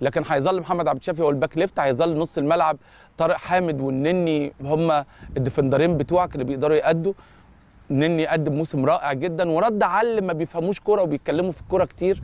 لكن هيظل محمد عبد الشافي هو الباك ليفت هيظل نص الملعب طارق حامد والنني هم الديفندرين بتوعك اللي بيقدروا يأدوا نني قدم موسم رائع جدا ورد على اللي ما بيفهموش كوره وبيتكلموا في الكوره كتير